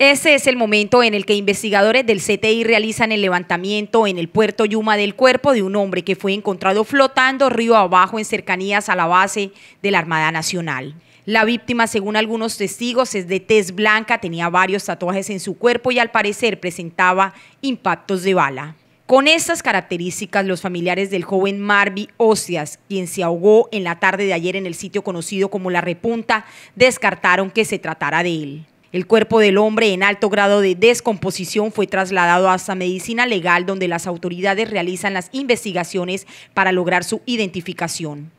Ese es el momento en el que investigadores del CTI realizan el levantamiento en el puerto Yuma del cuerpo de un hombre que fue encontrado flotando río abajo en cercanías a la base de la Armada Nacional. La víctima, según algunos testigos, es de tez blanca, tenía varios tatuajes en su cuerpo y al parecer presentaba impactos de bala. Con estas características, los familiares del joven Marvi Ocias, quien se ahogó en la tarde de ayer en el sitio conocido como La Repunta, descartaron que se tratara de él. El cuerpo del hombre en alto grado de descomposición fue trasladado hasta medicina legal donde las autoridades realizan las investigaciones para lograr su identificación.